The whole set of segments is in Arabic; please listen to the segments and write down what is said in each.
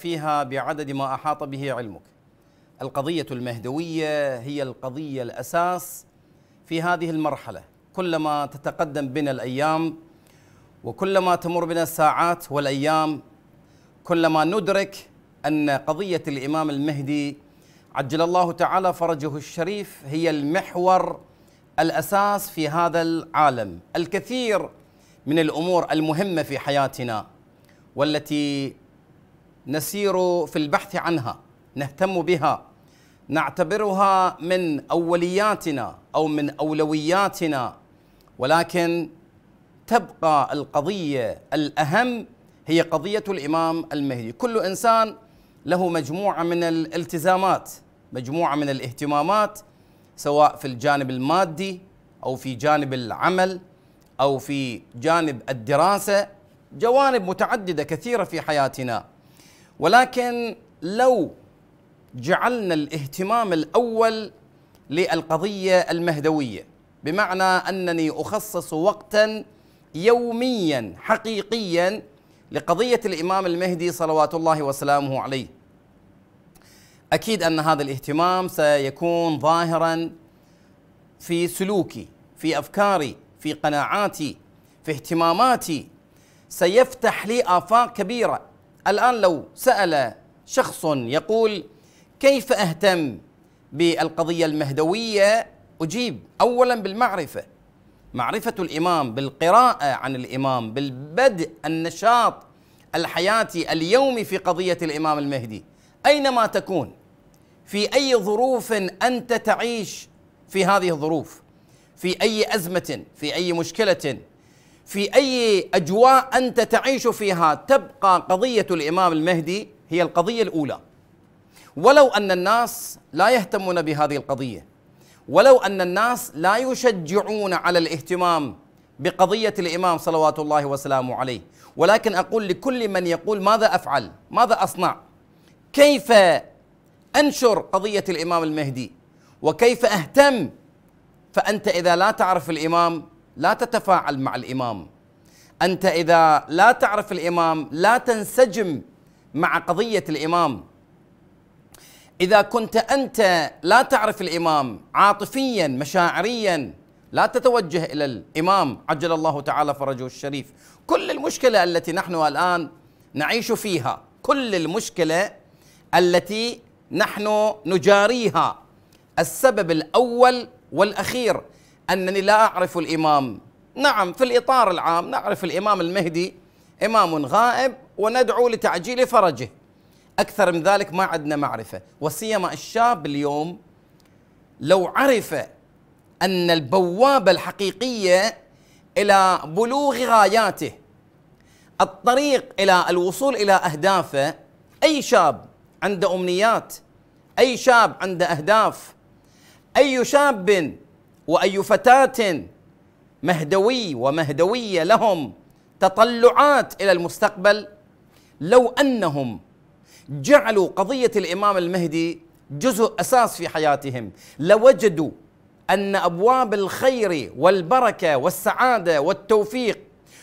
فيها بعدد ما احاط به علمك. القضيه المهدويه هي القضيه الاساس في هذه المرحله، كلما تتقدم بنا الايام وكلما تمر بنا الساعات والايام كلما ندرك ان قضيه الامام المهدي عجل الله تعالى فرجه الشريف هي المحور الاساس في هذا العالم، الكثير من الامور المهمه في حياتنا والتي نسير في البحث عنها نهتم بها نعتبرها من اولياتنا او من اولوياتنا ولكن تبقى القضيه الاهم هي قضيه الامام المهدي، كل انسان له مجموعه من الالتزامات، مجموعه من الاهتمامات سواء في الجانب المادي او في جانب العمل او في جانب الدراسه، جوانب متعدده كثيره في حياتنا. ولكن لو جعلنا الاهتمام الاول للقضيه المهدويه بمعنى انني اخصص وقتا يوميا حقيقيا لقضيه الامام المهدي صلوات الله وسلامه عليه اكيد ان هذا الاهتمام سيكون ظاهرا في سلوكي في افكاري في قناعاتي في اهتماماتي سيفتح لي افاق كبيره الآن لو سأل شخص يقول كيف أهتم بالقضية المهدوية أجيب أولا بالمعرفة معرفة الإمام بالقراءة عن الإمام بالبدء النشاط الحياتي اليومي في قضية الإمام المهدي أينما تكون في أي ظروف أنت تعيش في هذه الظروف في أي أزمة في أي مشكلة في أي أجواء أنت تعيش فيها تبقى قضية الإمام المهدي هي القضية الأولى ولو أن الناس لا يهتمون بهذه القضية ولو أن الناس لا يشجعون على الاهتمام بقضية الإمام صلوات الله وسلامه عليه ولكن أقول لكل من يقول ماذا أفعل ماذا أصنع كيف أنشر قضية الإمام المهدي وكيف أهتم فأنت إذا لا تعرف الإمام لا تتفاعل مع الامام انت اذا لا تعرف الامام لا تنسجم مع قضيه الامام اذا كنت انت لا تعرف الامام عاطفيا مشاعريا لا تتوجه الى الامام عجل الله تعالى فرجه الشريف كل المشكله التي نحن الان نعيش فيها كل المشكله التي نحن نجاريها السبب الاول والاخير أنني لا أعرف الإمام نعم في الإطار العام نعرف الإمام المهدي إمام غائب وندعو لتعجيل فرجه أكثر من ذلك ما عندنا معرفة وسيما الشاب اليوم لو عرف أن البوابة الحقيقية إلى بلوغ غاياته الطريق إلى الوصول إلى أهدافه أي شاب عنده أمنيات أي شاب عنده أهداف أي شاب واي فتاه مهدوي ومهدويه لهم تطلعات الى المستقبل لو انهم جعلوا قضيه الامام المهدي جزء اساس في حياتهم لوجدوا ان ابواب الخير والبركه والسعاده والتوفيق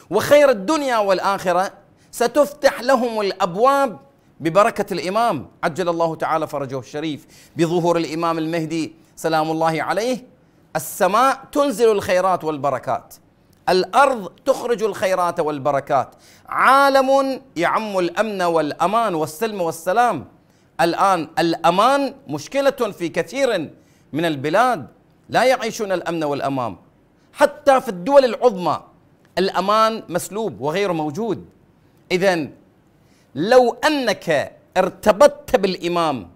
وخير الدنيا والاخره ستفتح لهم الابواب ببركه الامام عجل الله تعالى فرجه الشريف بظهور الامام المهدي سلام الله عليه السماء تنزل الخيرات والبركات الارض تخرج الخيرات والبركات عالم يعم الامن والامان والسلم والسلام الان الامان مشكله في كثير من البلاد لا يعيشون الامن والامام حتى في الدول العظمى الامان مسلوب وغير موجود اذا لو انك ارتبطت بالامام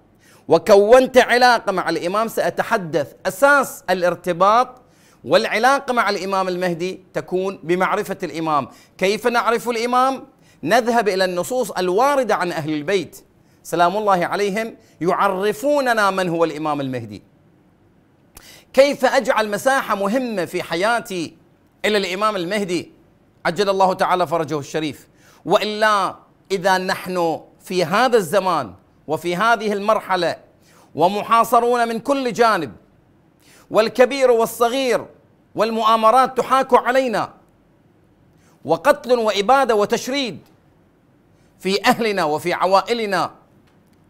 وكونت علاقة مع الإمام سأتحدث أساس الارتباط والعلاقة مع الإمام المهدي تكون بمعرفة الإمام كيف نعرف الإمام؟ نذهب إلى النصوص الواردة عن أهل البيت سلام الله عليهم يعرفوننا من هو الإمام المهدي كيف أجعل مساحة مهمة في حياتي إلى الإمام المهدي عجل الله تعالى فرجه الشريف وإلا إذا نحن في هذا الزمان وفي هذه المرحله ومحاصرون من كل جانب والكبير والصغير والمؤامرات تحاك علينا وقتل واباده وتشريد في اهلنا وفي عوائلنا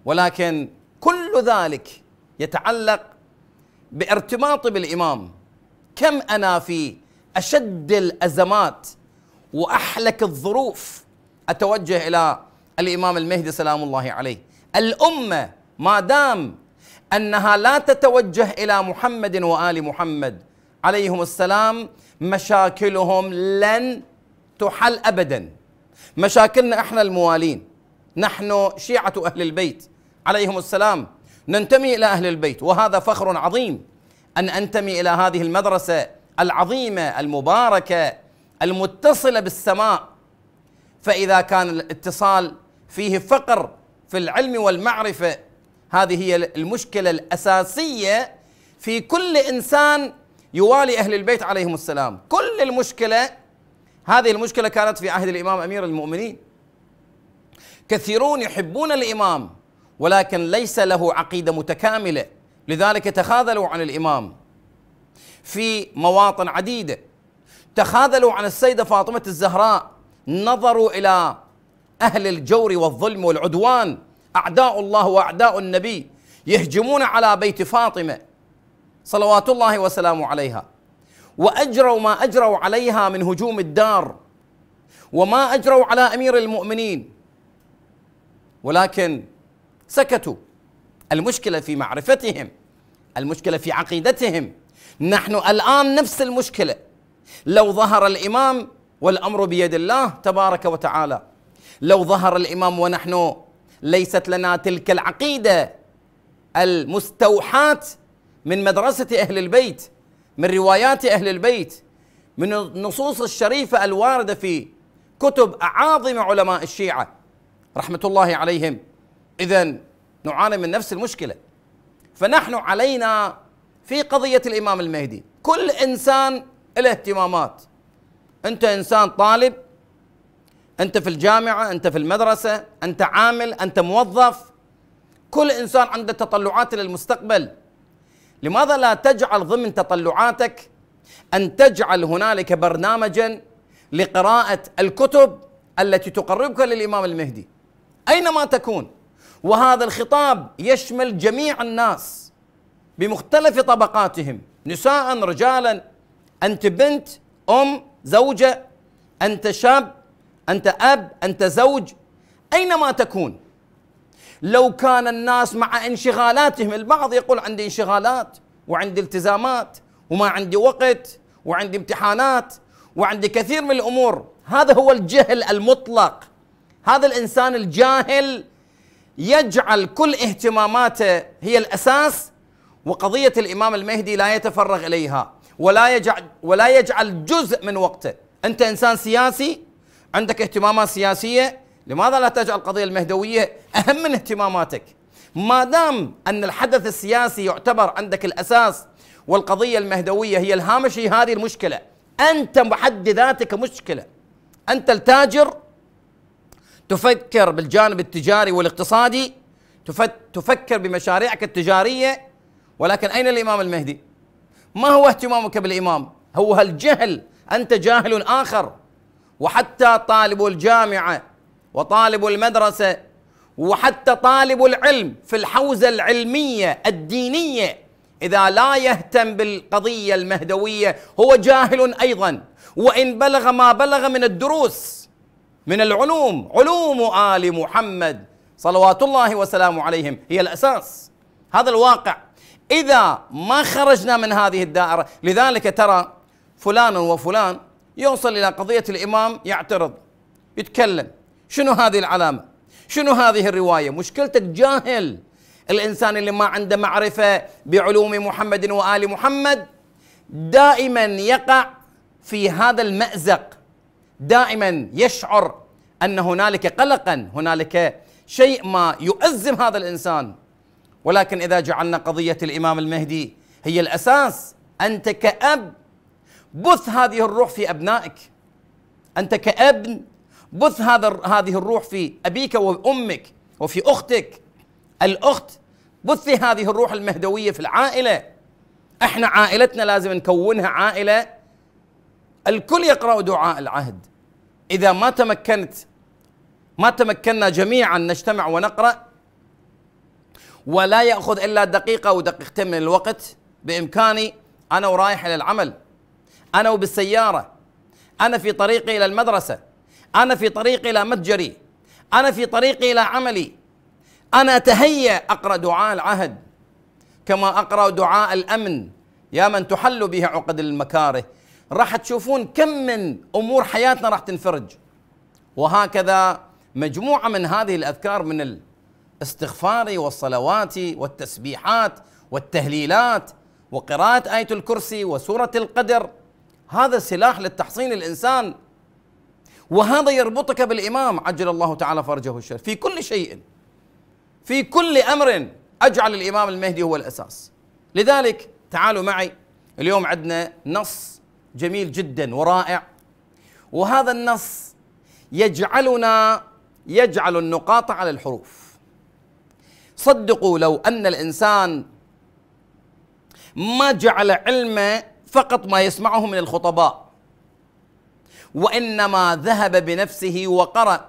ولكن كل ذلك يتعلق بارتباطي بالامام كم انا في اشد الازمات واحلك الظروف اتوجه الى الامام المهدي سلام الله عليه الامه ما دام انها لا تتوجه الى محمد وال محمد عليهم السلام مشاكلهم لن تحل ابدا مشاكلنا احنا الموالين نحن شيعه اهل البيت عليهم السلام ننتمي الى اهل البيت وهذا فخر عظيم ان انتمي الى هذه المدرسه العظيمه المباركه المتصله بالسماء فاذا كان الاتصال فيه فقر في العلم والمعرفه هذه هي المشكله الاساسيه في كل انسان يوالي اهل البيت عليهم السلام كل المشكله هذه المشكله كانت في عهد الامام امير المؤمنين كثيرون يحبون الامام ولكن ليس له عقيده متكامله لذلك تخاذلوا عن الامام في مواطن عديده تخاذلوا عن السيده فاطمه الزهراء نظروا الى أهل الجور والظلم والعدوان أعداء الله وأعداء النبي يهجمون على بيت فاطمة صلوات الله وسلامه عليها وأجروا ما أجروا عليها من هجوم الدار وما أجروا على أمير المؤمنين ولكن سكتوا المشكلة في معرفتهم المشكلة في عقيدتهم نحن الآن نفس المشكلة لو ظهر الإمام والأمر بيد الله تبارك وتعالى لو ظهر الامام ونحن ليست لنا تلك العقيده المستوحاه من مدرسه اهل البيت من روايات اهل البيت من النصوص الشريفه الوارده في كتب اعاظم علماء الشيعه رحمه الله عليهم اذا نعاني من نفس المشكله فنحن علينا في قضيه الامام المهدي كل انسان له اهتمامات انت انسان طالب انت في الجامعه انت في المدرسه انت عامل انت موظف كل انسان عنده تطلعات للمستقبل لماذا لا تجعل ضمن تطلعاتك ان تجعل هنالك برنامجا لقراءه الكتب التي تقربك للامام المهدي اينما تكون وهذا الخطاب يشمل جميع الناس بمختلف طبقاتهم نساء رجالا انت بنت ام زوجه انت شاب انت اب انت زوج اينما تكون لو كان الناس مع انشغالاتهم البعض يقول عندي انشغالات وعندي التزامات وما عندي وقت وعندي امتحانات وعندي كثير من الامور هذا هو الجهل المطلق هذا الانسان الجاهل يجعل كل اهتماماته هي الاساس وقضيه الامام المهدي لا يتفرغ اليها ولا يجعل ولا يجعل جزء من وقته انت انسان سياسي عندك اهتمامات سياسية لماذا لا تجعل القضية المهدوية أهم من اهتماماتك ما دام أن الحدث السياسي يعتبر عندك الأساس والقضية المهدوية هي الهامش في هذه المشكلة أنت بحد ذاتك مشكلة أنت التاجر تفكر بالجانب التجاري والاقتصادي تفكر بمشاريعك التجارية ولكن أين الإمام المهدي؟ ما هو اهتمامك بالإمام؟ هو الجهل أنت جاهل آخر وحتى طالب الجامعه وطالب المدرسه وحتى طالب العلم في الحوزه العلميه الدينيه اذا لا يهتم بالقضيه المهدويه هو جاهل ايضا وان بلغ ما بلغ من الدروس من العلوم علوم ال محمد صلوات الله وسلامه عليهم هي الاساس هذا الواقع اذا ما خرجنا من هذه الدائره لذلك ترى فلان وفلان يوصل إلى قضية الإمام يعترض يتكلم شنو هذه العلامة شنو هذه الرواية مشكلتك جاهل الإنسان اللي ما عنده معرفة بعلوم محمد وآل محمد دائما يقع في هذا المأزق دائما يشعر أن هنالك قلقا هنالك شيء ما يؤزم هذا الإنسان ولكن إذا جعلنا قضية الإمام المهدي هي الأساس أنت كأب بث هذه الروح في أبنائك أنت كأبن بث هذا هذه الروح في أبيك وأمك وفي أختك الأخت بثي هذه الروح المهدوية في العائلة احنا عائلتنا لازم نكونها عائلة الكل يقرأ دعاء العهد إذا ما تمكنت ما تمكنا جميعا نجتمع ونقرأ ولا يأخذ إلا دقيقة أو دقيقتين من الوقت بإمكاني أنا ورايح إلى العمل أنا وبالسيارة أنا في طريقي إلى المدرسة أنا في طريقي إلى متجري أنا في طريقي إلى عملي أنا أتهيأ أقرأ دعاء العهد كما أقرأ دعاء الأمن يا من تحل به عقد المكاره راح تشوفون كم من أمور حياتنا راح تنفرج وهكذا مجموعة من هذه الأذكار من الاستغفار والصلوات والتسبيحات والتهليلات وقراءة آية الكرسي وسورة القدر هذا سلاح للتحصين الإنسان وهذا يربطك بالإمام عجل الله تعالى فرجه الشريف في كل شيء في كل أمر أجعل الإمام المهدي هو الأساس لذلك تعالوا معي اليوم عندنا نص جميل جدا ورائع وهذا النص يجعلنا يجعل النقاط على الحروف صدقوا لو أن الإنسان ما جعل علمه فقط ما يسمعه من الخطباء وانما ذهب بنفسه وقرأ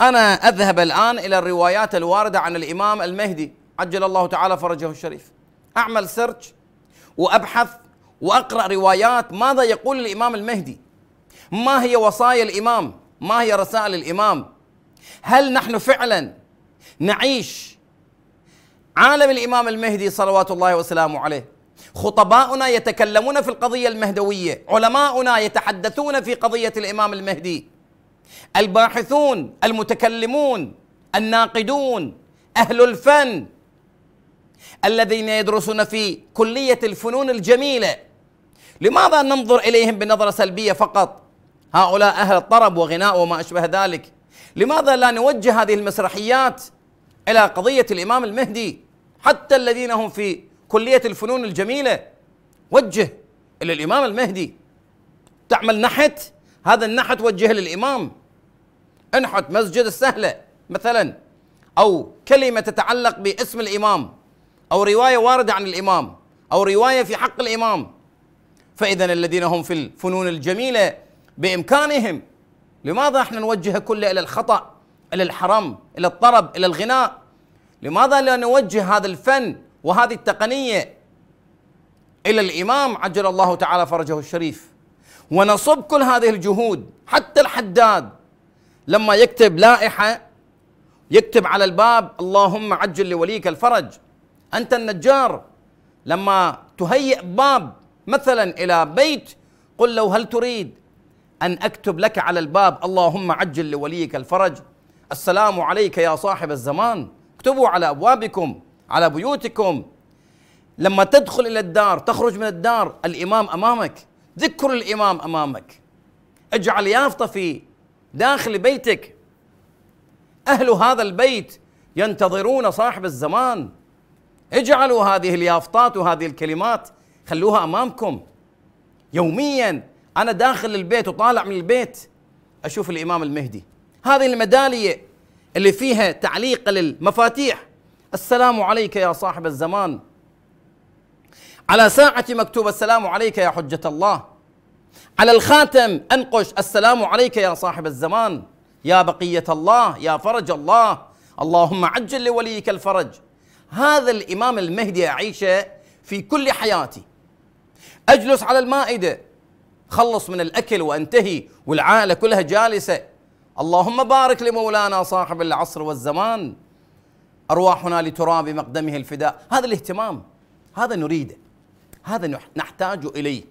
انا اذهب الان الى الروايات الوارده عن الامام المهدي عجل الله تعالى فرجه الشريف اعمل سيرش وابحث واقرا روايات ماذا يقول الامام المهدي ما هي وصايا الامام ما هي رسائل الامام هل نحن فعلا نعيش عالم الامام المهدي صلوات الله وسلامه عليه خطباؤنا يتكلمون في القضية المهدوية علماؤنا يتحدثون في قضية الإمام المهدي الباحثون المتكلمون الناقدون أهل الفن الذين يدرسون في كلية الفنون الجميلة لماذا ننظر إليهم بنظرة سلبية فقط هؤلاء أهل الطرب وغناء وما أشبه ذلك لماذا لا نوجه هذه المسرحيات إلى قضية الإمام المهدي حتى الذين هم في كلية الفنون الجميلة وجه إلى الإمام المهدي تعمل نحت هذا النحت وجهه للإمام انحت مسجد السهلة مثلا أو كلمة تتعلق باسم الإمام أو رواية واردة عن الإمام أو رواية في حق الإمام فإذا الذين هم في الفنون الجميلة بإمكانهم لماذا احنا نوجه كله إلى الخطأ إلى الحرام إلى الطرب إلى الغناء لماذا لا نوجه هذا الفن وهذه التقنية إلى الإمام عجل الله تعالى فرجه الشريف ونصب كل هذه الجهود حتى الحداد لما يكتب لائحة يكتب على الباب اللهم عجل لوليك الفرج أنت النجار لما تهيئ باب مثلا إلى بيت قل له هل تريد أن أكتب لك على الباب اللهم عجل لوليك الفرج السلام عليك يا صاحب الزمان اكتبوا على أبوابكم على بيوتكم لما تدخل الى الدار تخرج من الدار الامام امامك ذكر الامام امامك اجعل يافطه في داخل بيتك اهل هذا البيت ينتظرون صاحب الزمان اجعلوا هذه اليافطات وهذه الكلمات خلوها امامكم يوميا انا داخل البيت وطالع من البيت اشوف الامام المهدي هذه المداليه اللي فيها تعليق للمفاتيح السلام عليك يا صاحب الزمان على ساعة مكتوب السلام عليك يا حجة الله على الخاتم أنقش السلام عليك يا صاحب الزمان يا بقية الله يا فرج الله اللهم عجل لوليك الفرج هذا الإمام المهدي أعيشه في كل حياتي أجلس على المائدة خلص من الأكل وأنتهي والعائلة كلها جالسة اللهم بارك لمولانا صاحب العصر والزمان أرواحنا لتراب مقدمه الفداء هذا الاهتمام هذا نريده هذا نحتاج إليه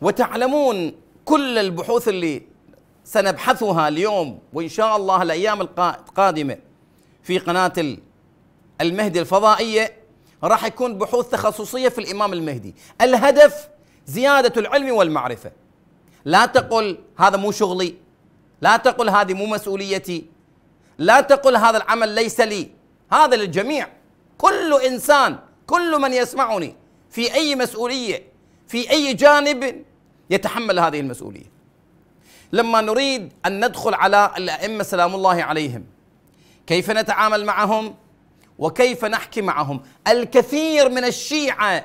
وتعلمون كل البحوث اللي سنبحثها اليوم وإن شاء الله الأيام القادمة في قناة المهدي الفضائية راح يكون بحوث تخصصية في الإمام المهدي الهدف زيادة العلم والمعرفة لا تقل هذا مو شغلي لا تقل هذه مو مسؤوليتي لا تقل هذا العمل ليس لي هذا للجميع كل انسان كل من يسمعني في اي مسؤوليه في اي جانب يتحمل هذه المسؤوليه لما نريد ان ندخل على الائمه سلام الله عليهم كيف نتعامل معهم وكيف نحكي معهم الكثير من الشيعه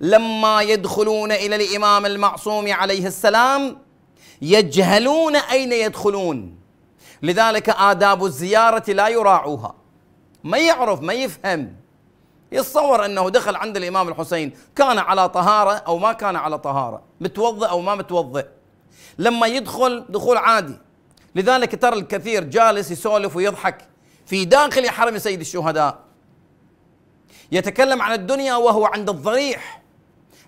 لما يدخلون الى الامام المعصوم عليه السلام يجهلون اين يدخلون لذلك آداب الزيارة لا يراعوها ما يعرف ما يفهم يتصور أنه دخل عند الإمام الحسين كان على طهارة أو ما كان على طهارة متوضئ أو ما متوضئ لما يدخل دخول عادي لذلك ترى الكثير جالس يسولف ويضحك في داخل حرم سيد الشهداء يتكلم عن الدنيا وهو عند الضريح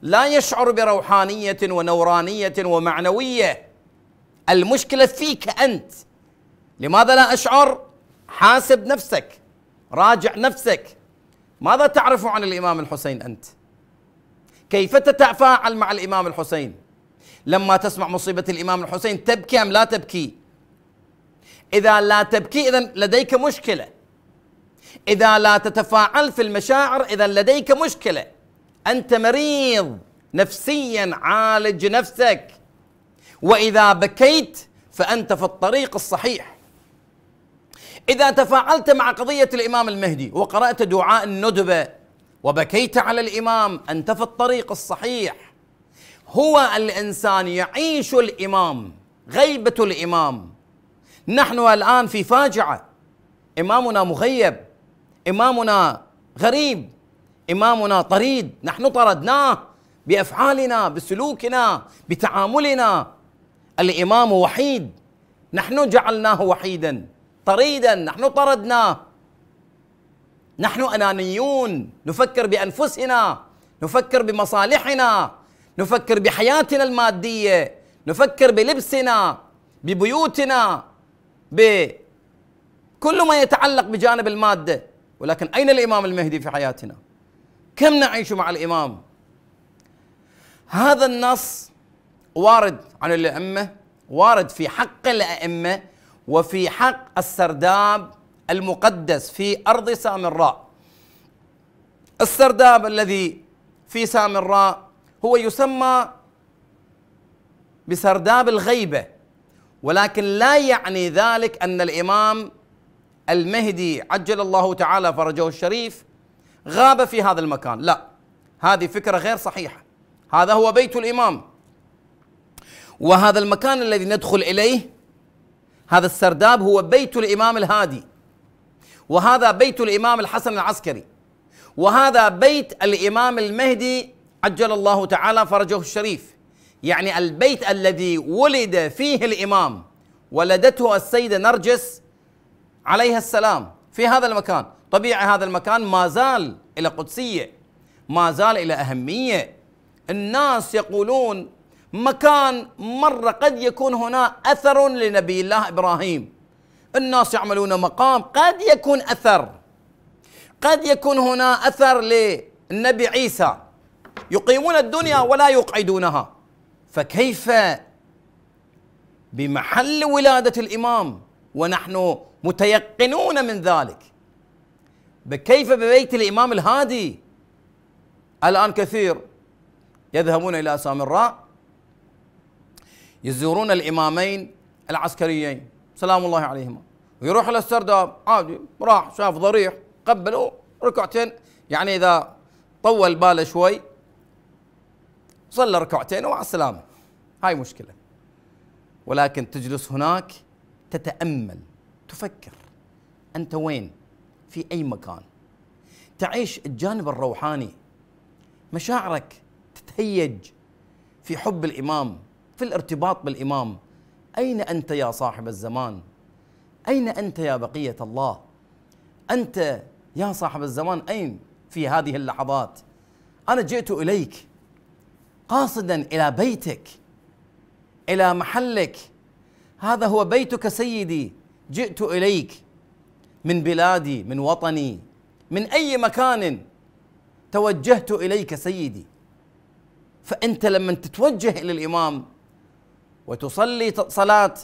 لا يشعر بروحانيه ونورانيه ومعنويه المشكله فيك انت لماذا لا أشعر؟ حاسب نفسك راجع نفسك ماذا تعرف عن الإمام الحسين أنت؟ كيف تتفاعل مع الإمام الحسين؟ لما تسمع مصيبة الإمام الحسين تبكي أم لا تبكي؟ إذا لا تبكي إذا لديك مشكلة إذا لا تتفاعل في المشاعر إذا لديك مشكلة أنت مريض نفسيا عالج نفسك وإذا بكيت فأنت في الطريق الصحيح إذا تفاعلت مع قضية الإمام المهدي وقرأت دعاء الندبة وبكيت على الإمام أنت في الطريق الصحيح هو الإنسان يعيش الإمام غيبة الإمام نحن الآن في فاجعة إمامنا مغيب إمامنا غريب إمامنا طريد نحن طردناه بأفعالنا بسلوكنا بتعاملنا الإمام وحيد نحن جعلناه وحيداً طريدا نحن طردناه نحن انانيون نفكر بانفسنا نفكر بمصالحنا نفكر بحياتنا الماديه نفكر بلبسنا ببيوتنا بكل ما يتعلق بجانب الماده ولكن اين الامام المهدي في حياتنا كم نعيش مع الامام هذا النص وارد عن الائمه وارد في حق الائمه وفي حق السرداب المقدس في أرض سامراء السرداب الذي في سامراء هو يسمى بسرداب الغيبة ولكن لا يعني ذلك أن الإمام المهدي عجل الله تعالى فرجه الشريف غاب في هذا المكان لا هذه فكرة غير صحيحة هذا هو بيت الإمام وهذا المكان الذي ندخل إليه هذا السرداب هو بيت الامام الهادي وهذا بيت الامام الحسن العسكري وهذا بيت الامام المهدي عجل الله تعالى فرجه الشريف يعني البيت الذي ولد فيه الامام ولدته السيده نرجس عليها السلام في هذا المكان طبيعي هذا المكان ما زال الى قدسيه ما زال الى اهميه الناس يقولون مكان مرة قد يكون هنا أثر لنبي الله إبراهيم الناس يعملون مقام قد يكون أثر قد يكون هنا أثر للنبي عيسى يقيمون الدنيا ولا يقعدونها فكيف بمحل ولادة الإمام ونحن متيقنون من ذلك بكيف ببيت الإمام الهادي الآن كثير يذهبون إلى سامراء يزورون الامامين العسكريين سلام الله عليهما ويروح الى السرداب عادي راح شاف ضريح قبله ركعتين يعني اذا طول باله شوي صلى ركعتين ومع السلامه هاي مشكله ولكن تجلس هناك تتامل تفكر انت وين في اي مكان تعيش الجانب الروحاني مشاعرك تتهيج في حب الامام في الارتباط بالامام اين انت يا صاحب الزمان اين انت يا بقيه الله انت يا صاحب الزمان اين في هذه اللحظات انا جئت اليك قاصدا الى بيتك الى محلك هذا هو بيتك سيدي جئت اليك من بلادي من وطني من اي مكان توجهت اليك سيدي فانت لما تتوجه الى الامام وتصلي صلاة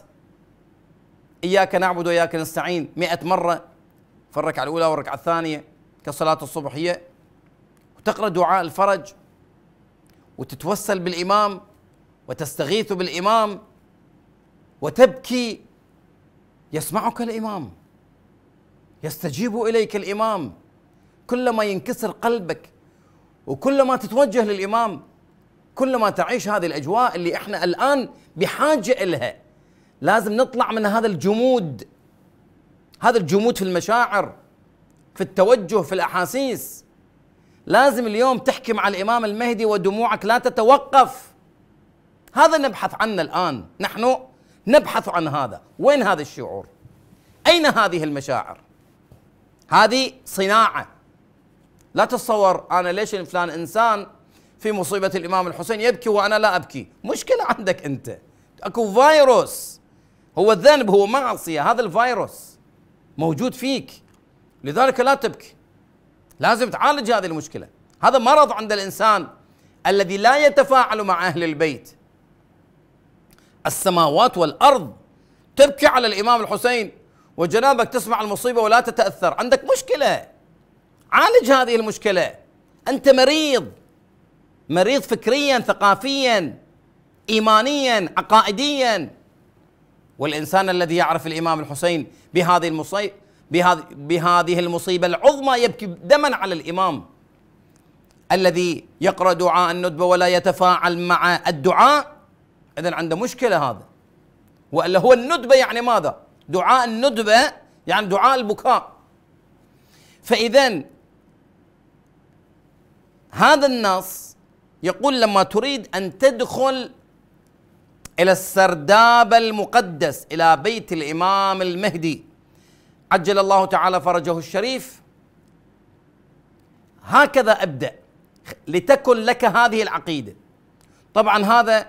إياك نعبد وإياك نستعين مئة مرة في الركعة الأولى والركعة الثانية الصبح الصبحية وتقرأ دعاء الفرج وتتوسل بالإمام وتستغيث بالإمام وتبكي يسمعك الإمام يستجيب إليك الإمام كلما ينكسر قلبك وكلما تتوجه للإمام كلما تعيش هذه الأجواء اللي إحنا الآن بحاجه الها لازم نطلع من هذا الجمود هذا الجمود في المشاعر في التوجه في الاحاسيس لازم اليوم تحكم على الامام المهدي ودموعك لا تتوقف هذا نبحث عنه الان نحن نبحث عن هذا وين هذا الشعور اين هذه المشاعر هذه صناعه لا تتصور انا ليش فلان انسان في مصيبة الإمام الحسين يبكي وأنا لا أبكي مشكلة عندك أنت أكو فيروس هو الذنب هو معصية هذا الفيروس موجود فيك لذلك لا تبكي لازم تعالج هذه المشكلة هذا مرض عند الإنسان الذي لا يتفاعل مع أهل البيت السماوات والأرض تبكي على الإمام الحسين وجنابك تسمع المصيبة ولا تتأثر عندك مشكلة عالج هذه المشكلة أنت مريض مريض فكريا ثقافيا ايمانيا عقائديا والانسان الذي يعرف الامام الحسين بهذه المصيبه بهذه المصيبه العظمى يبكي دما على الامام الذي يقرا دعاء الندبه ولا يتفاعل مع الدعاء اذا عنده مشكله هذا والا هو الندبه يعني ماذا؟ دعاء الندبه يعني دعاء البكاء فاذا هذا النص يقول لما تريد أن تدخل إلى السرداب المقدس إلى بيت الإمام المهدي عجل الله تعالى فرجه الشريف هكذا أبدأ لتكن لك هذه العقيدة طبعا هذا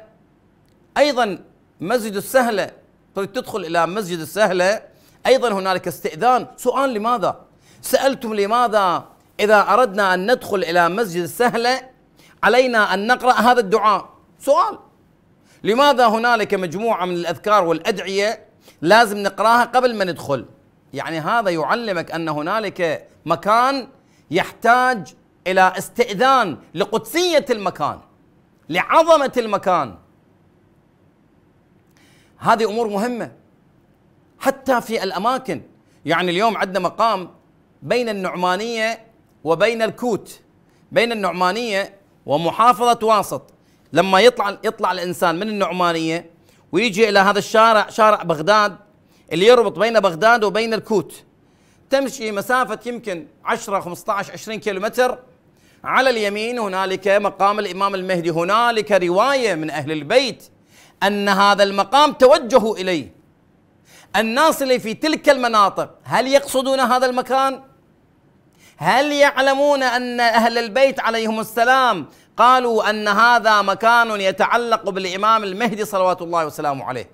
أيضا مسجد السهلة تريد تدخل إلى مسجد السهلة أيضا هنالك استئذان سؤال لماذا سألتم لماذا إذا أردنا أن ندخل إلى مسجد السهلة علينا أن نقرأ هذا الدعاء سؤال لماذا هنالك مجموعة من الأذكار والأدعية لازم نقراها قبل ما ندخل يعني هذا يعلمك أن هنالك مكان يحتاج إلى استئذان لقدسية المكان لعظمة المكان هذه أمور مهمة حتى في الأماكن يعني اليوم عندنا مقام بين النعمانية وبين الكوت بين النعمانية ومحافظة واسط لما يطلع يطلع الإنسان من النعمانية ويجي إلى هذا الشارع شارع بغداد اللي يربط بين بغداد وبين الكوت تمشي مسافة يمكن 10 15 20 كيلومتر على اليمين هنالك مقام الإمام المهدي هنالك رواية من أهل البيت أن هذا المقام توجهوا إليه الناس اللي في تلك المناطق هل يقصدون هذا المكان؟ هل يعلمون أن أهل البيت عليهم السلام قالوا أن هذا مكان يتعلق بالإمام المهدي صلوات الله وسلامه عليه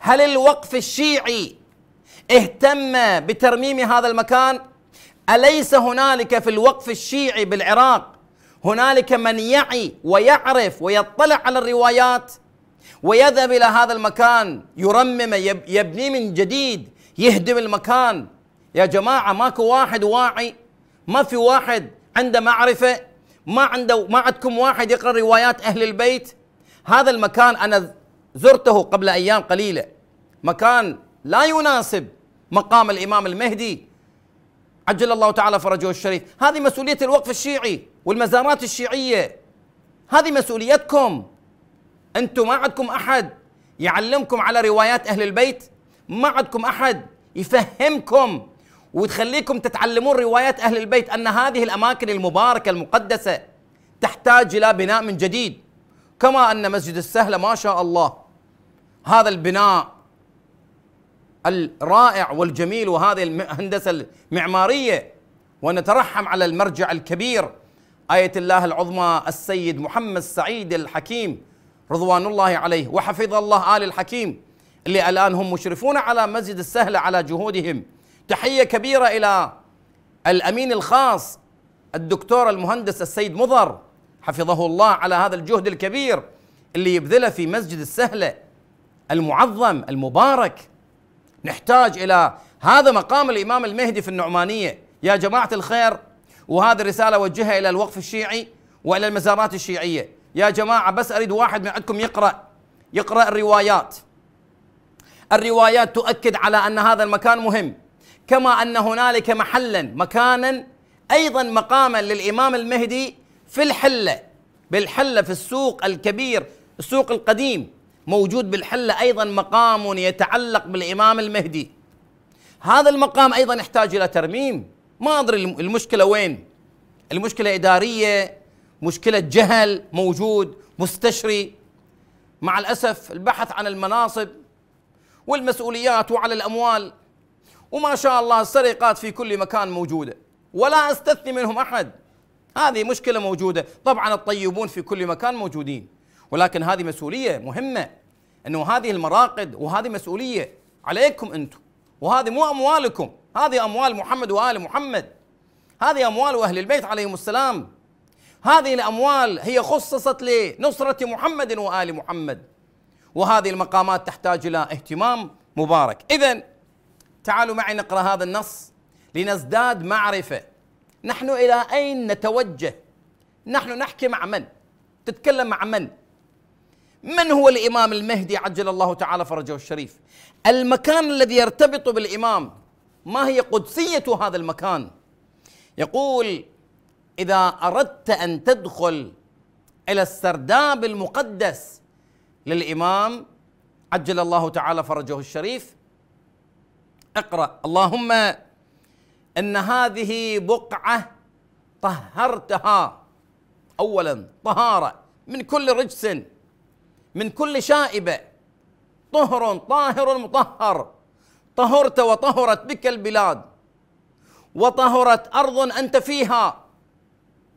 هل الوقف الشيعي اهتم بترميم هذا المكان أليس هنالك في الوقف الشيعي بالعراق هنالك من يعي ويعرف ويطلع على الروايات ويذهب إلى هذا المكان يرمم يبني من جديد يهدم المكان يا جماعة ماكو واحد واعي ما في واحد عنده معرفة ما عنده ما عندكم واحد يقرأ روايات أهل البيت هذا المكان أنا زرته قبل أيام قليلة مكان لا يناسب مقام الإمام المهدي عجل الله تعالى فرجه الشريف هذه مسؤولية الوقف الشيعي والمزارات الشيعية هذه مسؤوليتكم أنتم ما عندكم أحد يعلمكم على روايات أهل البيت ما عندكم أحد يفهمكم وتخليكم تتعلمون روايات أهل البيت أن هذه الأماكن المباركة المقدسة تحتاج إلى بناء من جديد كما أن مسجد السهلة ما شاء الله هذا البناء الرائع والجميل وهذه الهندسة المعمارية ونترحم على المرجع الكبير آية الله العظمى السيد محمد سعيد الحكيم رضوان الله عليه وحفظ الله آل الحكيم اللي الآن هم مشرفون على مسجد السهلة على جهودهم تحية كبيرة إلى الأمين الخاص الدكتور المهندس السيد مضر حفظه الله على هذا الجهد الكبير اللي يبذله في مسجد السهلة المعظم المبارك نحتاج إلى هذا مقام الإمام المهدي في النعمانية يا جماعة الخير وهذه الرساله أوجهها إلى الوقف الشيعي وإلى المزارات الشيعية يا جماعة بس أريد واحد من عندكم يقرأ يقرأ الروايات الروايات تؤكد على أن هذا المكان مهم كما ان هنالك محلا مكانا ايضا مقاما للامام المهدي في الحله بالحله في السوق الكبير السوق القديم موجود بالحله ايضا مقام يتعلق بالامام المهدي هذا المقام ايضا يحتاج الى ترميم ما ادري المشكله وين المشكله اداريه مشكله جهل موجود مستشري مع الاسف البحث عن المناصب والمسؤوليات وعلى الاموال وما شاء الله السرقات في كل مكان موجودة ولا أستثني منهم أحد هذه مشكلة موجودة طبعا الطيبون في كل مكان موجودين ولكن هذه مسؤولية مهمة أنه هذه المراقد وهذه مسؤولية عليكم أنتم وهذه مو أموالكم هذه أموال محمد وآل محمد هذه أموال أهل البيت عليهم السلام هذه الأموال هي خصصت لنصرة محمد وآل محمد وهذه المقامات تحتاج إلى اهتمام مبارك إذا تعالوا معي نقرا هذا النص لنزداد معرفه نحن الى اين نتوجه نحن نحكي مع من تتكلم مع من من هو الامام المهدي عجل الله تعالى فرجه الشريف المكان الذي يرتبط بالامام ما هي قدسيه هذا المكان يقول اذا اردت ان تدخل الى السرداب المقدس للامام عجل الله تعالى فرجه الشريف اقرأ اللهم أن هذه بقعة طهرتها أولا طهارة من كل رجس من كل شائبة طهر طاهر مطهر طهرت وطهرت بك البلاد وطهرت أرض أنت فيها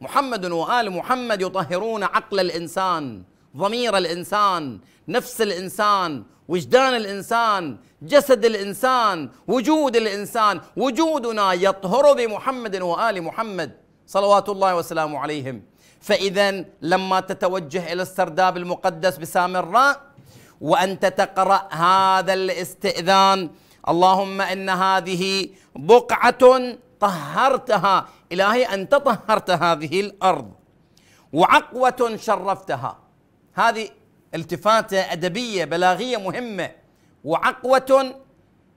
محمد وآل محمد يطهرون عقل الإنسان ضمير الإنسان نفس الإنسان وجدان الانسان جسد الانسان وجود الانسان وجودنا يطهر بمحمد وال محمد صلوات الله وسلامه عليهم فاذا لما تتوجه الى السرداب المقدس بسامراء وانت تقرا هذا الاستئذان اللهم ان هذه بقعه طهرتها الهي انت طهرت هذه الارض وعقوه شرفتها هذه التفاته ادبيه بلاغيه مهمه وعقوه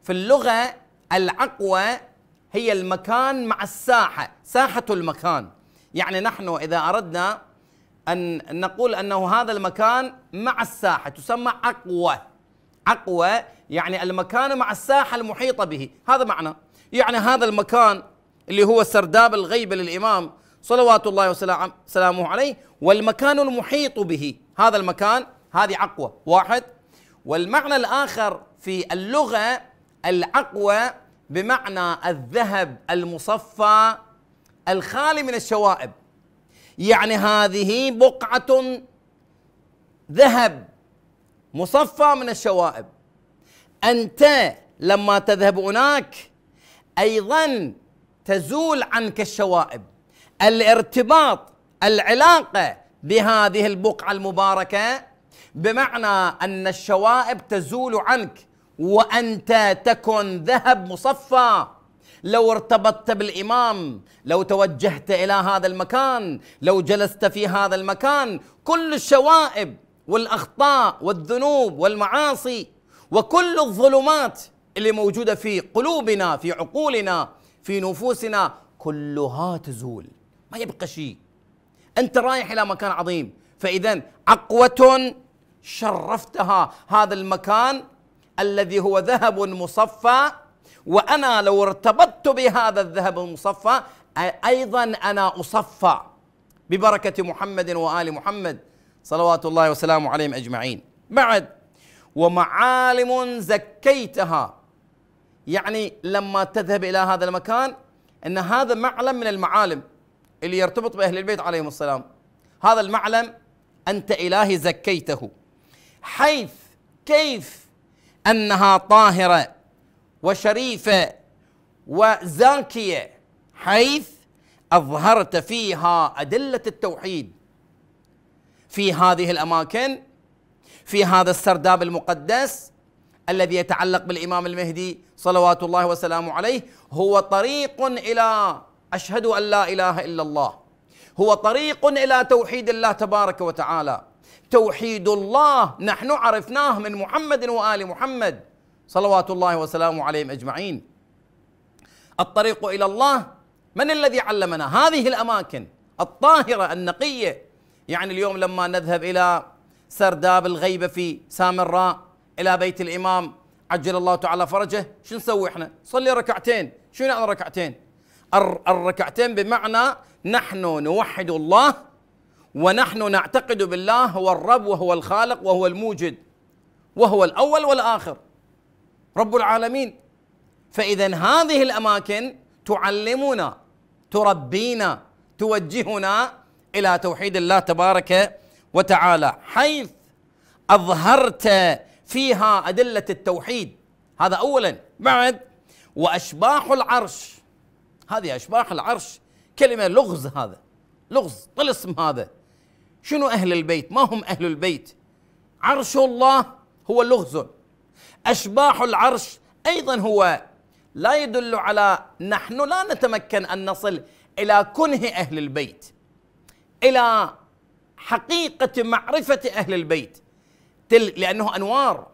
في اللغه العقوه هي المكان مع الساحه، ساحه المكان. يعني نحن اذا اردنا ان نقول انه هذا المكان مع الساحه تسمى عقوه. عقوه يعني المكان مع الساحه المحيطه به، هذا معنى. يعني هذا المكان اللي هو سرداب الغيبه للامام صلوات الله وسلامه عليه والمكان المحيط به هذا المكان هذه عقوة واحد والمعنى الآخر في اللغة العقوة بمعنى الذهب المصفى الخالي من الشوائب يعني هذه بقعة ذهب مصفى من الشوائب أنت لما تذهب هناك أيضا تزول عنك الشوائب الارتباط العلاقة بهذه البقعة المباركة بمعنى أن الشوائب تزول عنك وأنت تكن ذهب مصفى لو ارتبطت بالامام لو توجهت الى هذا المكان لو جلست في هذا المكان كل الشوائب والاخطاء والذنوب والمعاصي وكل الظلمات اللي موجوده في قلوبنا في عقولنا في نفوسنا كلها تزول ما يبقى شيء انت رايح الى مكان عظيم فاذا عقوه شرفتها هذا المكان الذي هو ذهب مصفى وانا لو ارتبطت بهذا الذهب المصفى ايضا انا اصفى ببركه محمد وال محمد صلوات الله وسلامه عليهم اجمعين بعد ومعالم زكيتها يعني لما تذهب الى هذا المكان ان هذا معلم من المعالم اللي يرتبط باهل البيت عليهم السلام هذا المعلم انت الهي زكيته حيث كيف انها طاهره وشريفه وزاكيه حيث اظهرت فيها ادله التوحيد في هذه الاماكن في هذا السرداب المقدس الذي يتعلق بالامام المهدي صلوات الله وسلامه عليه هو طريق الى اشهد ان لا اله الا الله هو طريق الى توحيد الله تبارك وتعالى توحيد الله نحن عرفناه من محمد وآل محمد صلوات الله وسلامه عليهم أجمعين الطريق إلى الله من الذي علمنا هذه الأماكن الطاهرة النقية يعني اليوم لما نذهب إلى سرداب الغيبة في سامراء إلى بيت الإمام عجل الله تعالى فرجه شو نسوي احنا صلي ركعتين شو يعني ركعتين الركعتين بمعنى نحن نوحد الله ونحن نعتقد بالله هو الرب وهو الخالق وهو الموجد وهو الاول والاخر رب العالمين فاذا هذه الاماكن تعلمنا تربينا توجهنا الى توحيد الله تبارك وتعالى حيث اظهرت فيها ادله التوحيد هذا اولا بعد واشباح العرش هذه اشباح العرش كلمه لغز هذا لغز طلسم هذا شنو أهل البيت ما هم أهل البيت عرش الله هو لغز أشباح العرش أيضا هو لا يدل على نحن لا نتمكن أن نصل إلى كنه أهل البيت إلى حقيقة معرفة أهل البيت تل لأنه أنوار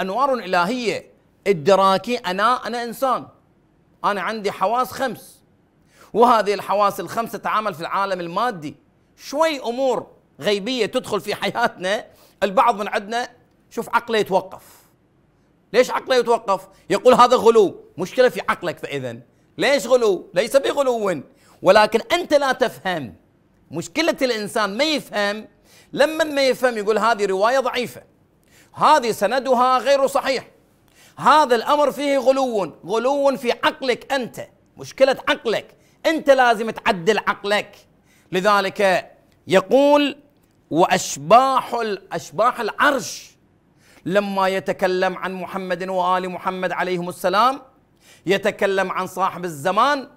أنوار إلهية إدراكي أنا أنا إنسان أنا عندي حواس خمس وهذه الحواس الخمس تتعامل في العالم المادي شوي أمور غيبيه تدخل في حياتنا البعض من عندنا شوف عقله يتوقف ليش عقله يتوقف يقول هذا غلو مشكله في عقلك فاذا ليش غلو ليس بغلو ولكن انت لا تفهم مشكله الانسان ما يفهم لما ما يفهم يقول هذه روايه ضعيفه هذه سندها غير صحيح هذا الامر فيه غلو غلو في عقلك انت مشكله عقلك انت لازم تعدل عقلك لذلك يقول واشباح اشباح العرش لما يتكلم عن محمد وال محمد عليهم السلام يتكلم عن صاحب الزمان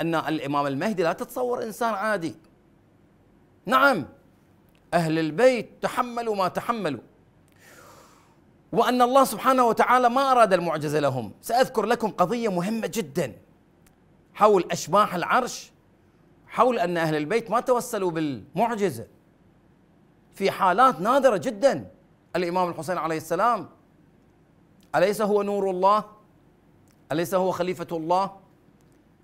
ان الامام المهدي لا تتصور انسان عادي نعم اهل البيت تحملوا ما تحملوا وان الله سبحانه وتعالى ما اراد المعجزه لهم ساذكر لكم قضيه مهمه جدا حول اشباح العرش حول ان اهل البيت ما توسلوا بالمعجزه في حالات نادره جدا الامام الحسين عليه السلام اليس هو نور الله اليس هو خليفه الله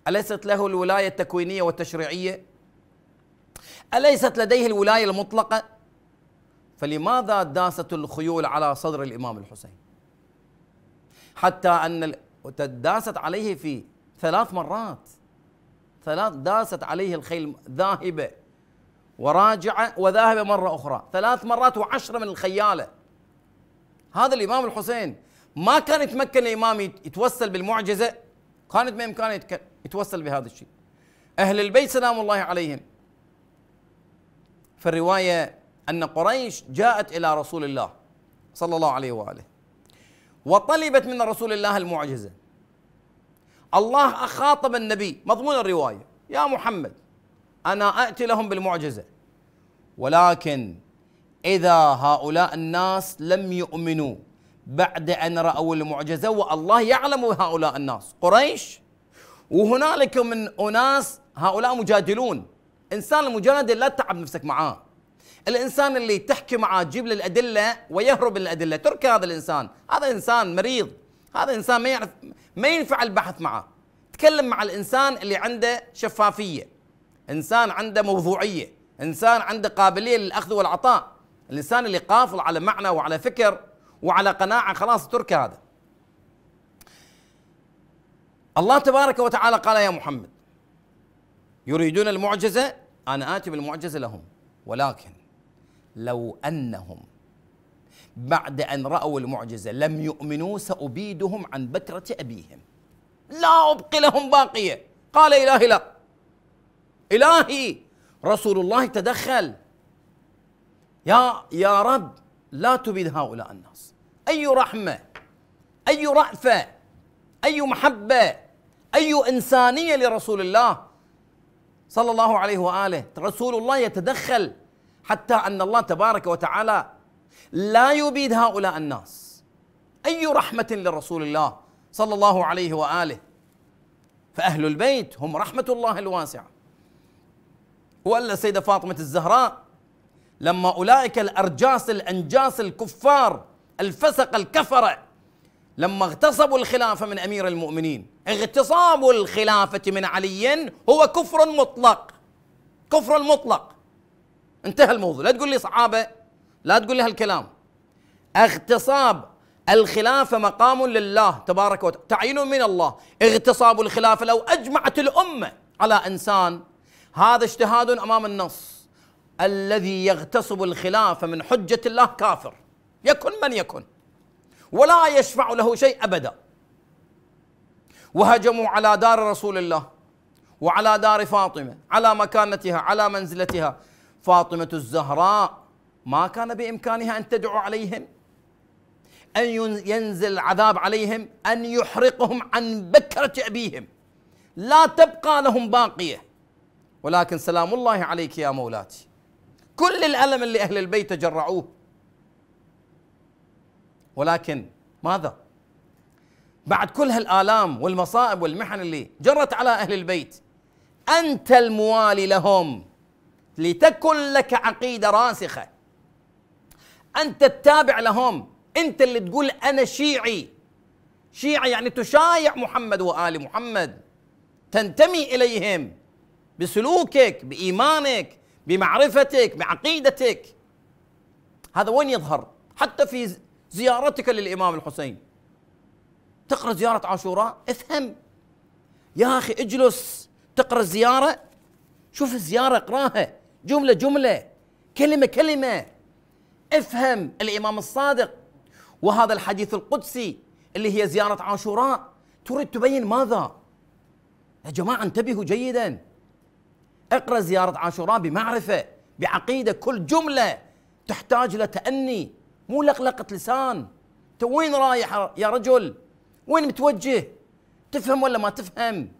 اليست له الولايه التكوينيه والتشريعيه اليست لديه الولايه المطلقه فلماذا داست الخيول على صدر الامام الحسين حتى ان داست عليه في ثلاث مرات ثلاث داست عليه الخيل ذاهبة وراجعة وذاهبة مرة أخرى ثلاث مرات وعشرة من الخيالة هذا الإمام الحسين ما كان يتمكن الإمام يتوسل بالمعجزة كانت ما إمكانه يتوسل بهذا الشيء أهل البيت سلام الله عليهم في الرواية أن قريش جاءت إلى رسول الله صلى الله عليه وآله وطلبت من رسول الله المعجزة الله أخاطب النبي مضمون الرواية يا محمد أنا أأتي لهم بالمعجزة ولكن إذا هؤلاء الناس لم يؤمنوا بعد أن رأوا المعجزة والله يعلم هؤلاء الناس قريش وهنالك من أناس هؤلاء مجادلون إنسان المجادل لا تتعب نفسك معاه الإنسان اللي تحكي معاه تجيب له الأدلة ويهرب الأدلة ترك هذا الإنسان هذا إنسان مريض هذا إنسان ما يعرف ما ينفع البحث معه تكلم مع الانسان اللي عنده شفافيه انسان عنده موضوعيه انسان عنده قابليه للاخذ والعطاء الانسان اللي قافل على معنى وعلى فكر وعلى قناعه خلاص ترك هذا الله تبارك وتعالى قال يا محمد يريدون المعجزه انا اتي بالمعجزه لهم ولكن لو انهم بعد أن رأوا المعجزة لم يؤمنوا سأبيدهم عن بكرة أبيهم لا أبقي لهم باقية قال إلهي لا إلهي رسول الله تدخل يا يا رب لا تبيد هؤلاء الناس أي رحمة أي رأفة أي محبة أي إنسانية لرسول الله صلى الله عليه وآله رسول الله يتدخل حتى أن الله تبارك وتعالى لا يبيد هؤلاء الناس اي رحمه لرسول الله صلى الله عليه واله فاهل البيت هم رحمه الله الواسعه والا السيده فاطمه الزهراء لما اولئك الارجاس الانجاس الكفار الفسق الكفره لما اغتصبوا الخلافه من امير المؤمنين اغتصاب الخلافه من علي هو كفر مطلق كفر مطلق انتهى الموضوع لا تقول لي صحابه لا تقول لي هالكلام اغتصاب الخلافة مقام لله تبارك وتعالى تعيين من الله اغتصاب الخلافة لو أجمعت الأمة على إنسان هذا اجتهاد أمام النص الذي يغتصب الخلافة من حجة الله كافر يكن من يكن ولا يشفع له شيء أبدا وهجموا على دار رسول الله وعلى دار فاطمة على مكانتها على منزلتها فاطمة الزهراء ما كان بامكانها ان تدعو عليهم ان ينزل العذاب عليهم ان يحرقهم عن بكره ابيهم لا تبقى لهم باقيه ولكن سلام الله عليك يا مولاتي كل الالم اللي اهل البيت تجرعوه ولكن ماذا بعد كل هالالام والمصائب والمحن اللي جرت على اهل البيت انت الموالي لهم لتكن لك عقيده راسخه انت التابع لهم انت اللي تقول انا شيعي شيعي يعني تشايع محمد وال محمد تنتمي اليهم بسلوكك بايمانك بمعرفتك بعقيدتك هذا وين يظهر حتى في زيارتك للامام الحسين تقرا زياره عاشوراء افهم يا اخي اجلس تقرا الزياره شوف الزياره اقراها جمله جمله كلمه كلمه افهم الامام الصادق وهذا الحديث القدسي اللي هي زياره عاشوراء تريد تبين ماذا؟ يا جماعه انتبهوا جيدا اقرا زياره عاشوراء بمعرفه بعقيده كل جمله تحتاج الى تاني مو لقلقه لسان انت وين رايح يا رجل؟ وين متوجه؟ تفهم ولا ما تفهم؟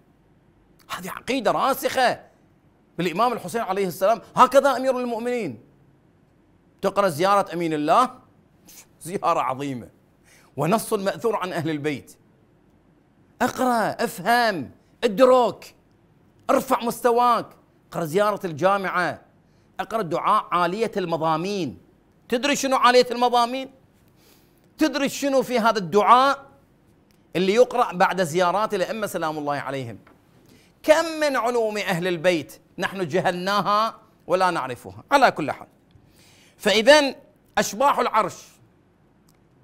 هذه عقيده راسخه بالامام الحسين عليه السلام هكذا امير المؤمنين تقرأ زيارة أمين الله زيارة عظيمة ونص مأثور عن أهل البيت اقرأ افهم ادرك ارفع مستواك اقرأ زيارة الجامعة اقرأ دعاء عالية المضامين تدري شنو عالية المضامين تدري شنو في هذا الدعاء اللي يقرأ بعد زيارات الأئمة سلام الله عليهم كم من علوم أهل البيت نحن جهلناها ولا نعرفها على كل حال فإذا أشباح العرش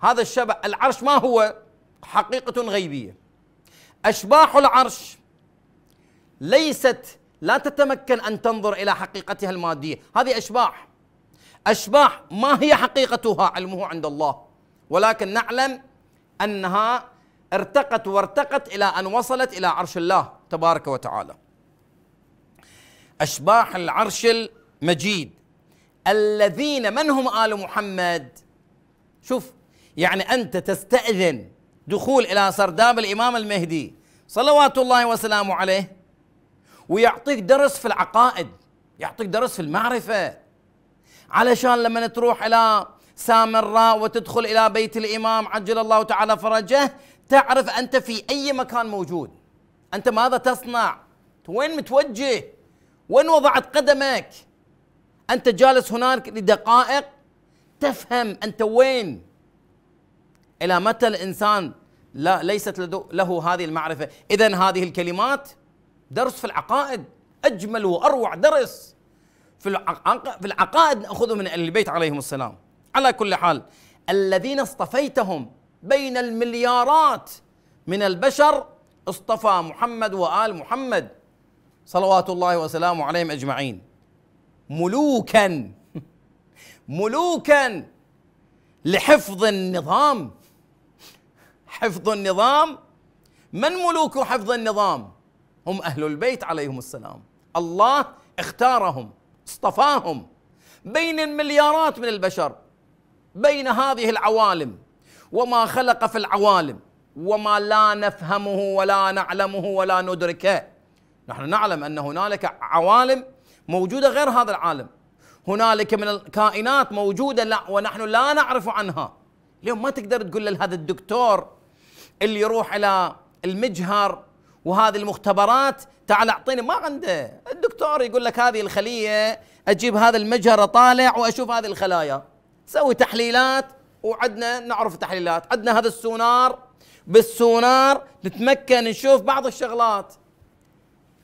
هذا الشبح العرش ما هو حقيقة غيبية أشباح العرش ليست لا تتمكن أن تنظر إلى حقيقتها المادية هذه أشباح أشباح ما هي حقيقتها علمه عند الله ولكن نعلم أنها ارتقت وارتقت إلى أن وصلت إلى عرش الله تبارك وتعالى أشباح العرش المجيد الذين من هم آل محمد شوف يعني أنت تستأذن دخول إلى سرداب الإمام المهدي صلوات الله وسلامه عليه ويعطيك درس في العقائد يعطيك درس في المعرفة علشان لما تروح إلى سامراء وتدخل إلى بيت الإمام عجل الله تعالى فرجه تعرف أنت في أي مكان موجود أنت ماذا تصنع وين متوجه وين وضعت قدمك انت جالس هناك لدقائق تفهم انت وين الى متى الانسان لا ليست له هذه المعرفه اذا هذه الكلمات درس في العقائد اجمل واروع درس في في العقائد ناخذه من البيت عليهم السلام على كل حال الذين اصطفيتهم بين المليارات من البشر اصطفى محمد وال محمد صلوات الله وسلامه عليهم اجمعين ملوكا ملوكا لحفظ النظام حفظ النظام من ملوك حفظ النظام هم اهل البيت عليهم السلام الله اختارهم اصطفاهم بين المليارات من البشر بين هذه العوالم وما خلق في العوالم وما لا نفهمه ولا نعلمه ولا ندركه نحن نعلم ان هنالك عوالم موجودة غير هذا العالم هنالك من الكائنات موجودة لا ونحن لا نعرف عنها اليوم ما تقدر تقول لهذا الدكتور اللي يروح إلى المجهر وهذه المختبرات تعال اعطيني ما عنده الدكتور يقول لك هذه الخليه اجيب هذا المجهر اطالع واشوف هذه الخلايا سوي تحليلات وعدنا نعرف تحليلات عدنا هذا السونار بالسونار نتمكن نشوف بعض الشغلات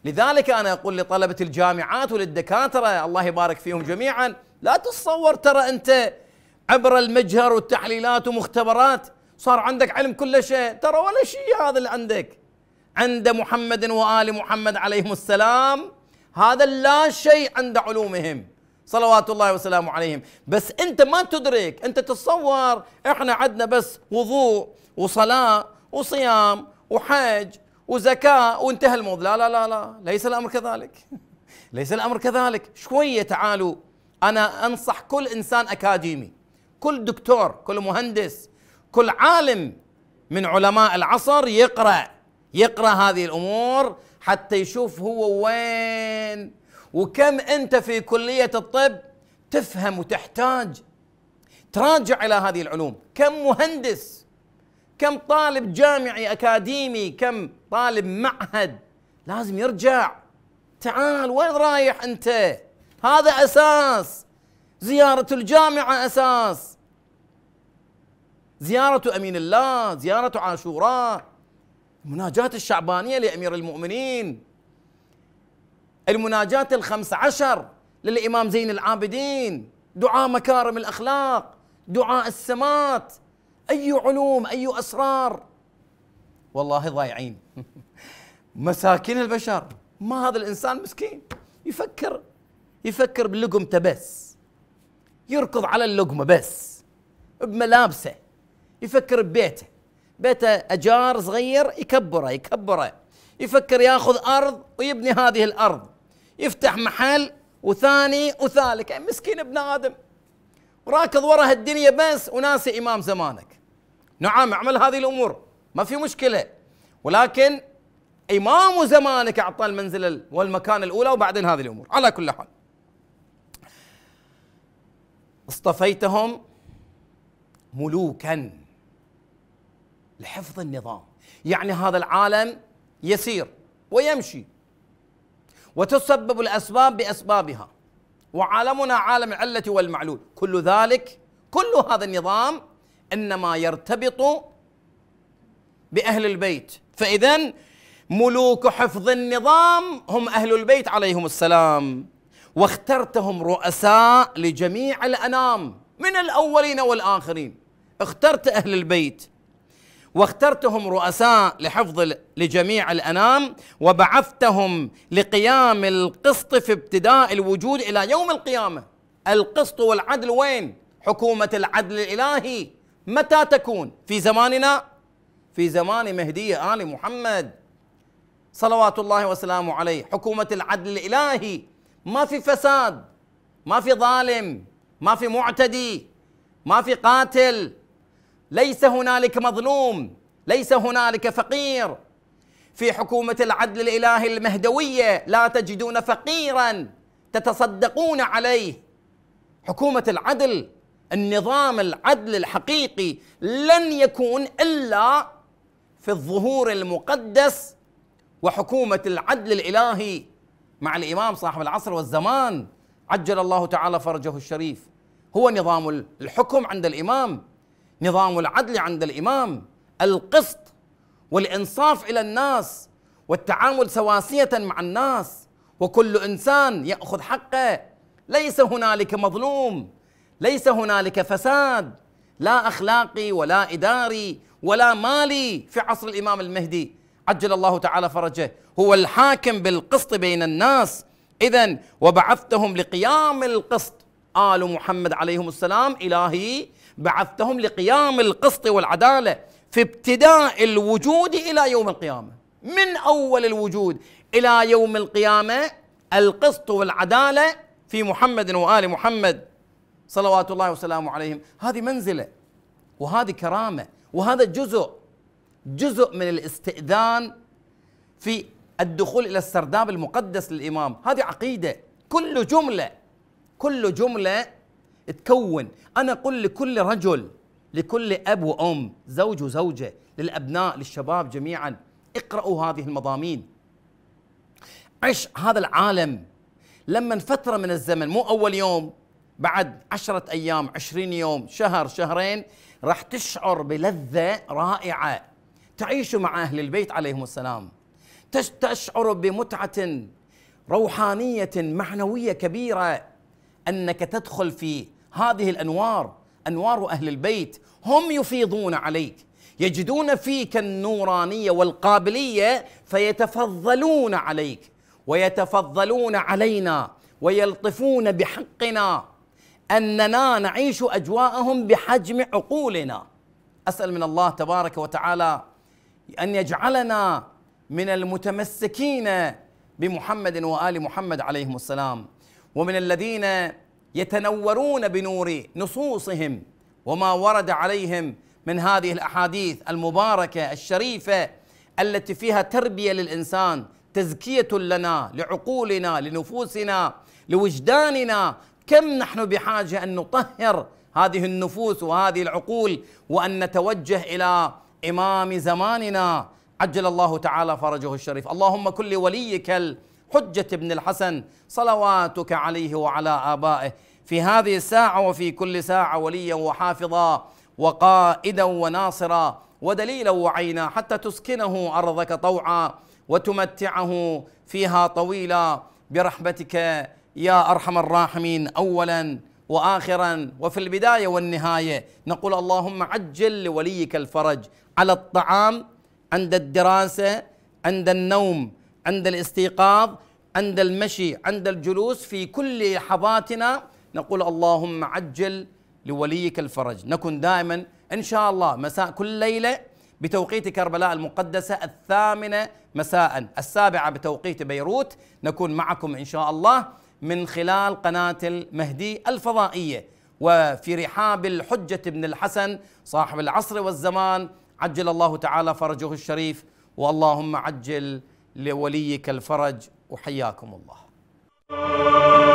لذلك أنا أقول لطلبة الجامعات وللدكاترة الله يبارك فيهم جميعا لا تتصور ترى أنت عبر المجهر والتحليلات ومختبرات صار عندك علم كل شيء ترى ولا شيء هذا اللي عندك عند محمد وآل محمد عليهم السلام هذا لا شيء عند علومهم صلوات الله وسلامه عليهم بس أنت ما تدرك أنت تتصور إحنا عندنا بس وضوء وصلاة وصيام وحج وزكاة وانتهى الموضوع لا لا لا لا ليس الأمر كذلك ليس الأمر كذلك شوية تعالوا أنا أنصح كل إنسان أكاديمي كل دكتور كل مهندس كل عالم من علماء العصر يقرأ يقرأ هذه الأمور حتى يشوف هو وين وكم أنت في كلية الطب تفهم وتحتاج تراجع إلى هذه العلوم كم مهندس كم طالب جامعي اكاديمي كم طالب معهد لازم يرجع تعال وين رايح انت هذا اساس زياره الجامعه اساس زياره امين الله زياره عاشوراء مناجات الشعبانيه لامير المؤمنين المناجاه الخمس عشر للامام زين العابدين دعاء مكارم الاخلاق دعاء السمات اي علوم اي اسرار والله ضايعين مساكين البشر ما هذا الانسان مسكين يفكر يفكر بلقمته بس يركض على اللقمه بس بملابسه يفكر ببيته بيته اجار صغير يكبره يكبره يفكر ياخذ ارض ويبني هذه الارض يفتح محل وثاني وثالث يعني مسكين ابن ادم راكض وراء الدنيا بس وناسي إمام زمانك نعم اعمل هذه الأمور ما في مشكلة ولكن إمام زمانك أعطى المنزل والمكان الأولى وبعدين هذه الأمور على كل حال اصطفيتهم ملوكا لحفظ النظام يعني هذا العالم يسير ويمشي وتسبب الاسباب باسبابها وعالمنا عالم العلة والمعلول كل ذلك كل هذا النظام إنما يرتبط بأهل البيت فإذا ملوك حفظ النظام هم أهل البيت عليهم السلام واخترتهم رؤساء لجميع الأنام من الأولين والآخرين اخترت أهل البيت واخترتهم رؤساء لحفظ لجميع الانام وبعثتهم لقيام القسط في ابتداء الوجود الى يوم القيامه القسط والعدل وين حكومه العدل الالهي متى تكون في زماننا في زمان مهدي ال محمد صلوات الله وسلامه عليه حكومه العدل الالهي ما في فساد ما في ظالم ما في معتدي ما في قاتل ليس هنالك مظلوم ليس هنالك فقير في حكومة العدل الإلهي المهدوية لا تجدون فقيرا تتصدقون عليه حكومة العدل النظام العدل الحقيقي لن يكون إلا في الظهور المقدس وحكومة العدل الإلهي مع الإمام صاحب العصر والزمان عجل الله تعالى فرجه الشريف هو نظام الحكم عند الإمام نظام العدل عند الامام القسط والانصاف الى الناس والتعامل سواسيه مع الناس وكل انسان ياخذ حقه ليس هنالك مظلوم ليس هنالك فساد لا اخلاقي ولا اداري ولا مالي في عصر الامام المهدي عجل الله تعالى فرجه هو الحاكم بالقسط بين الناس اذا وبعثتهم لقيام القسط ال محمد عليهم السلام الهي بعثتهم لقيام القسط والعدالة في ابتداء الوجود إلى يوم القيامة من أول الوجود إلى يوم القيامة القسط والعدالة في محمد وآل محمد صلوات الله وسلامه عليهم هذه منزلة وهذه كرامة وهذا جزء جزء من الاستئذان في الدخول إلى السرداب المقدس للإمام هذه عقيدة كل جملة كل جملة تكون انا اقول لكل رجل لكل اب وام زوج وزوجه للابناء للشباب جميعا اقرأوا هذه المضامين عش هذا العالم لما فترة من الزمن مو أول يوم بعد عشرة أيام عشرين يوم شهر شهرين راح تشعر بلذة رائعة تعيش مع أهل البيت عليهم السلام تشعر بمتعة روحانية معنوية كبيرة أنك تدخل في هذه الانوار انوار اهل البيت هم يفيضون عليك يجدون فيك النورانيه والقابليه فيتفضلون عليك ويتفضلون علينا ويلطفون بحقنا اننا نعيش اجواءهم بحجم عقولنا اسال من الله تبارك وتعالى ان يجعلنا من المتمسكين بمحمد وال محمد عليهم السلام ومن الذين يتنورون بنور نصوصهم وما ورد عليهم من هذه الاحاديث المباركه الشريفه التي فيها تربيه للانسان تزكيه لنا لعقولنا لنفوسنا لوجداننا كم نحن بحاجه ان نطهر هذه النفوس وهذه العقول وان نتوجه الى امام زماننا عجل الله تعالى فرجه الشريف اللهم كل وليك حجة ابن الحسن صلواتك عليه وعلى آبائه في هذه الساعة وفي كل ساعة وليا وحافظا وقائدا وناصرا ودليلا وعينا حتى تسكنه أرضك طوعا وتمتعه فيها طويلا برحمتك يا أرحم الراحمين أولا واخرا وفي البدايه والنهايه نقول اللهم عجل لوليك الفرج على الطعام عند الدراسه عند النوم عند الاستيقاظ عند المشي عند الجلوس في كل لحظاتنا نقول اللهم عجل لوليك الفرج نكن دائما إن شاء الله مساء كل ليلة بتوقيت كربلاء المقدسة الثامنة مساء السابعة بتوقيت بيروت نكون معكم إن شاء الله من خلال قناة المهدي الفضائية وفي رحاب الحجة بن الحسن صاحب العصر والزمان عجل الله تعالى فرجه الشريف واللهم عجل لوليك الفرج وحياكم الله